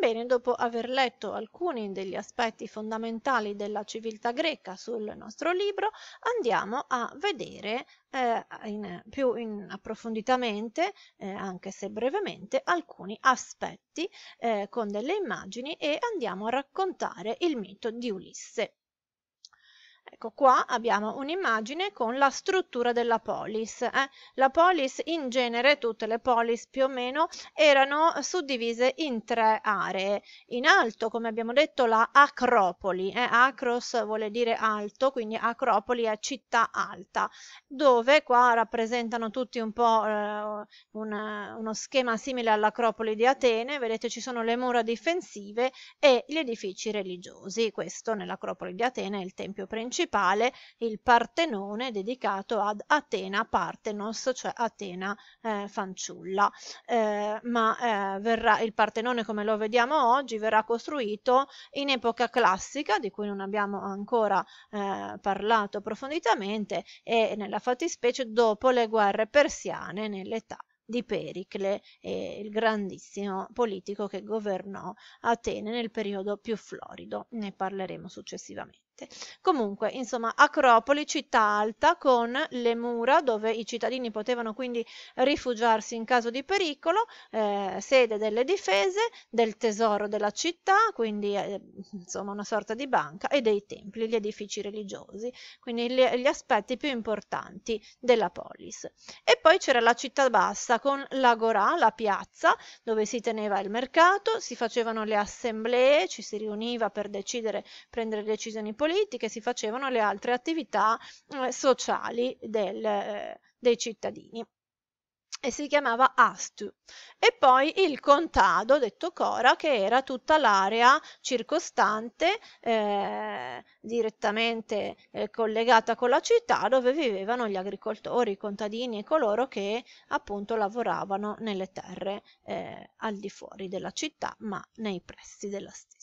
Bene, dopo aver letto alcuni degli aspetti fondamentali della civiltà greca sul nostro libro, andiamo a vedere eh, in, più in approfonditamente, eh, anche se brevemente, alcuni aspetti eh, con delle immagini e andiamo a raccontare il mito di Ulisse. Ecco qua abbiamo un'immagine con la struttura della polis. Eh? La polis in genere, tutte le polis più o meno, erano suddivise in tre aree. In alto, come abbiamo detto, la acropoli. Eh? Acros vuole dire alto, quindi acropoli è città alta, dove qua rappresentano tutti un po' eh, un, uno schema simile all'acropoli di Atene. Vedete ci sono le mura difensive e gli edifici religiosi. Questo nell'acropoli di Atene è il tempio principale principale il Partenone dedicato ad Atena Partenos, cioè Atena eh, fanciulla. Eh, ma eh, verrà, il Partenone come lo vediamo oggi verrà costruito in epoca classica, di cui non abbiamo ancora eh, parlato approfonditamente, e nella fattispecie dopo le guerre persiane nell'età di Pericle, eh, il grandissimo politico che governò Atene nel periodo più florido. Ne parleremo successivamente sette. Comunque, insomma, Acropoli, città alta con le mura dove i cittadini potevano quindi rifugiarsi in caso di pericolo, eh, sede delle difese, del tesoro della città, quindi eh, insomma una sorta di banca e dei templi, gli edifici religiosi, quindi gli, gli aspetti più importanti della polis. E poi c'era la città bassa con l'agorà, la piazza, dove si teneva il mercato, si facevano le assemblee, ci si riuniva per decidere, prendere decisioni politiche, politiche, si facevano le altre attività eh, sociali del, eh, dei cittadini e si chiamava Astu. E poi il contado, detto Cora, che era tutta l'area circostante, eh, direttamente eh, collegata con la città, dove vivevano gli agricoltori, i contadini e coloro che appunto lavoravano nelle terre eh, al di fuori della città, ma nei pressi della stessa.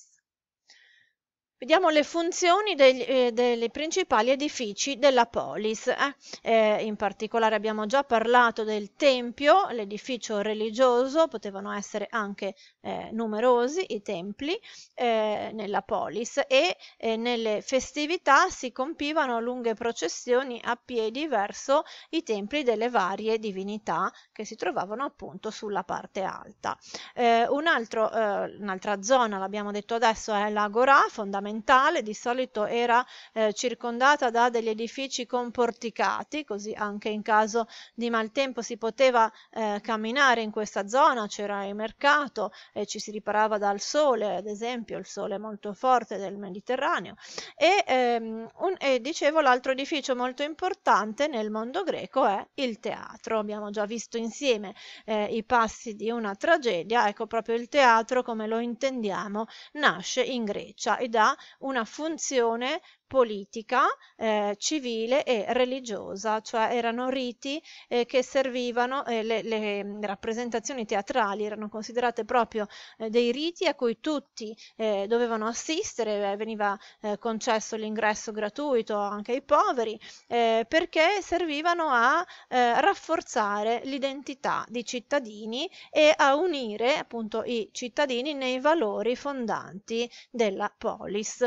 Vediamo le funzioni degli, eh, dei principali edifici della polis. Eh? Eh, in particolare abbiamo già parlato del tempio, l'edificio religioso, potevano essere anche eh, numerosi i templi eh, nella polis e eh, nelle festività si compivano lunghe processioni a piedi verso i templi delle varie divinità che si trovavano appunto sulla parte alta. Un altro, un'altra zona, l'abbiamo detto adesso, è l'Agora, fondamentale ornamentale, di solito era eh, circondata da degli edifici con porticati, così anche in caso di maltempo si poteva eh, camminare in questa zona, c'era il mercato e ci si riparava dal sole, ad esempio il sole molto forte del Mediterraneo. E, ehm, un, e dicevo l'altro edificio molto importante nel mondo greco è il teatro. Abbiamo già visto insieme eh, i passi di una tragedia, ecco proprio il teatro come lo intendiamo nasce in Grecia ed ha una funzione politica, eh, civile e religiosa, cioè erano riti eh, che servivano, eh, le, le, mm, rappresentazioni teatrali erano considerate proprio eh, dei riti a cui tutti eh, dovevano assistere, eh, veniva concesso l'ingresso gratuito anche ai poveri, perché servivano a rafforzare l'identità di cittadini e a unire appunto i cittadini nei valori fondanti della polis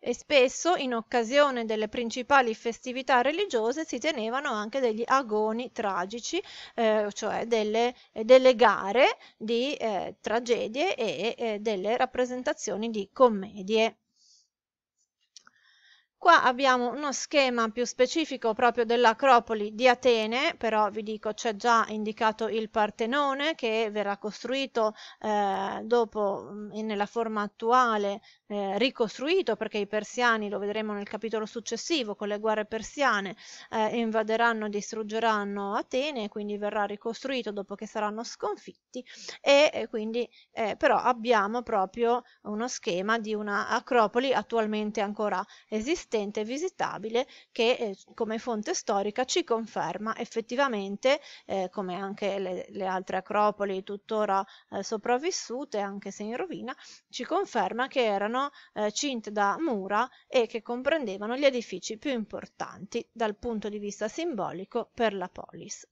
e spesso in occasione delle principali festività religiose si tenevano anche degli agoni tragici, eh, cioè delle, delle, gare di eh, tragedie e eh, delle rappresentazioni di commedie. Qua abbiamo uno schema più specifico proprio dell'Acropoli di Atene, però vi dico c'è già indicato il Partenone che verrà costruito eh, dopo nella forma attuale eh, ricostruito perché i persiani, lo vedremo nel capitolo successivo, con le guerre persiane eh, invaderanno e distruggeranno Atene, quindi verrà ricostruito dopo che saranno sconfitti e, e quindi eh, però abbiamo proprio uno schema di una Acropoli attualmente ancora esistente esistente e visitabile che eh, come fonte storica ci conferma effettivamente, eh, come anche le, le, altre acropoli tuttora eh, sopravvissute, anche se in rovina, ci conferma che erano eh, cinte da mura e che comprendevano gli edifici più importanti dal punto di vista simbolico per la polis.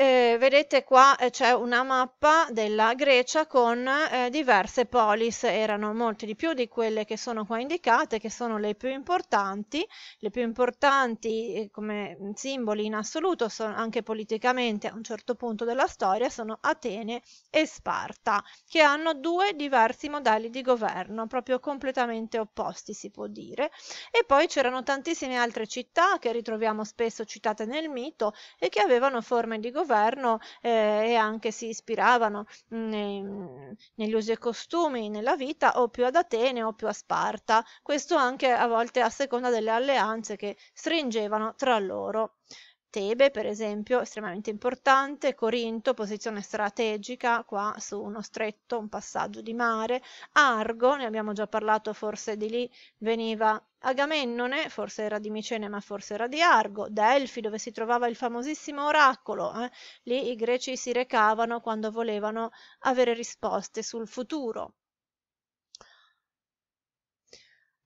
Eh, vedete qua eh, c'è una mappa della Grecia con eh, diverse polis, erano molte di più di quelle che sono qua indicate, che sono le più importanti, le più importanti eh, come simboli in assoluto sono anche politicamente a un certo punto della storia sono Atene e Sparta, che hanno due diversi modelli di governo, proprio completamente opposti si può dire. E poi c'erano tantissime altre città che ritroviamo spesso citate nel mito e che avevano forme di governo governo eh, e anche si ispiravano nei, negli usi e costumi nella vita o più ad Atene o più a Sparta, questo anche a volte a seconda delle alleanze che stringevano tra loro. Tebe, per esempio, estremamente importante, Corinto, posizione strategica, qua su uno stretto, un passaggio di mare, Argo, ne abbiamo già parlato, forse di lì veniva Agamennone, forse era di Micene ma forse era di Argo, Delfi dove si trovava il famosissimo oracolo, eh? lì i greci si recavano quando volevano avere risposte sul futuro.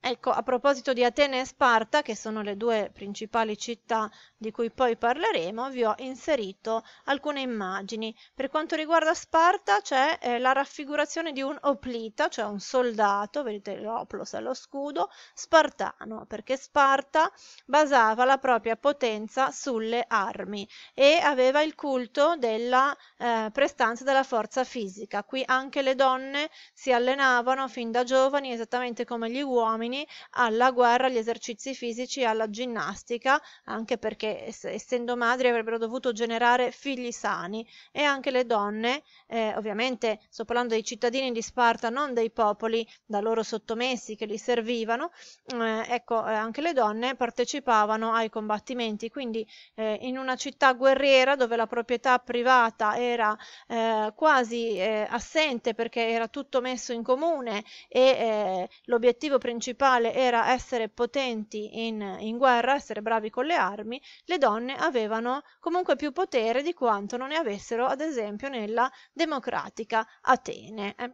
Ecco, a proposito di Atene e Sparta, che sono le due principali città di cui poi parleremo, vi ho inserito alcune immagini. Per quanto riguarda Sparta c'è eh, la raffigurazione di un oplita, cioè un soldato, vedete l'oplos allo scudo, spartano, perché Sparta basava la propria potenza sulle armi e aveva il culto della eh, prestanza della forza fisica. Qui anche le donne si allenavano fin da giovani, esattamente come gli uomini, bambini alla guerra, agli esercizi fisici, alla ginnastica, anche perché essendo madri avrebbero dovuto generare figli sani e anche le donne, eh, ovviamente sto parlando dei cittadini di Sparta, non dei popoli da loro sottomessi che li servivano, eh, ecco eh, anche le donne partecipavano ai combattimenti, quindi eh, in una città guerriera dove la proprietà privata era eh, quasi eh, assente perché era tutto messo in comune e l'obiettivo principale principale era essere potenti in, in guerra, essere bravi con le armi, le donne avevano comunque più potere di quanto non ne avessero ad esempio nella democratica Atene. Eh,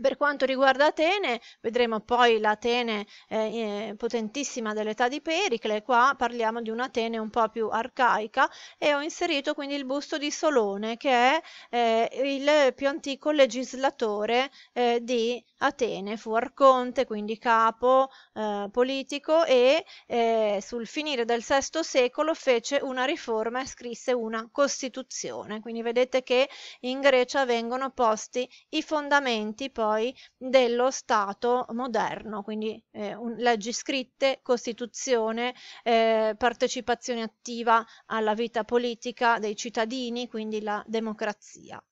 per quanto riguarda Atene, vedremo poi l'Atene eh, eh, potentissima dell'età di Pericle, qua parliamo di un'Atene un po' più arcaica e ho inserito quindi il busto di Solone che è eh, il più antico legislatore eh, di Atene fu arconte, quindi capo eh, politico e eh, sul finire del VI secolo fece una riforma e scrisse una Costituzione. Quindi vedete che in Grecia vengono posti i fondamenti poi dello Stato moderno, quindi eh, un, leggi scritte, Costituzione, eh, partecipazione attiva alla vita politica dei cittadini, quindi la democrazia.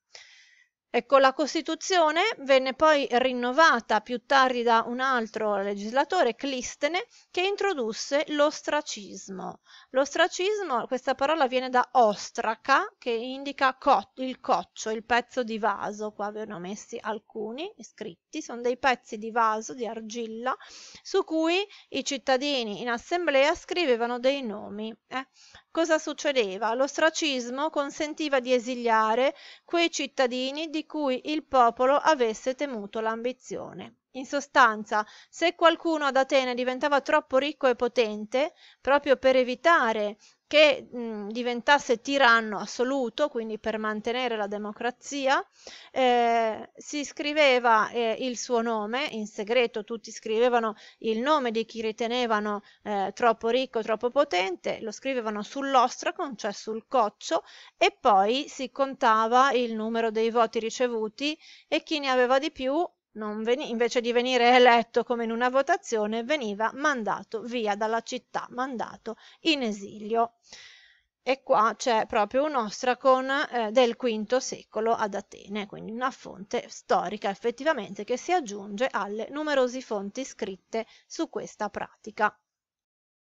Ecco, la Costituzione venne poi rinnovata più tardi da un altro legislatore, Clistene, che introdusse l'ostracismo. L'ostracismo, questa parola viene da ostraca, che indica co il coccio, il pezzo di vaso. Qua ve messi alcuni scritti, sono dei pezzi di vaso, di argilla, su cui i cittadini in assemblea scrivevano dei nomi. Eh? Cosa succedeva? L'ostracismo consentiva di esiliare quei cittadini di cui il popolo avesse temuto l'ambizione. In sostanza, se qualcuno ad Atene diventava troppo ricco e potente, proprio per evitare che mh, diventasse tiranno assoluto, quindi per mantenere la democrazia, eh, si scriveva eh, il suo nome, in segreto tutti scrivevano il nome di chi ritenevano eh, troppo ricco, troppo potente, lo scrivevano sull'ostraco, cioè sul coccio, e poi si contava il numero dei voti ricevuti e chi ne aveva di più veni- invece di venire eletto come in una votazione, veniva mandato via dalla città, mandato in esilio. E qua c'è proprio un ostracon eh, del V secolo ad Atene, quindi una fonte storica effettivamente che si aggiunge alle numerose fonti scritte su questa pratica.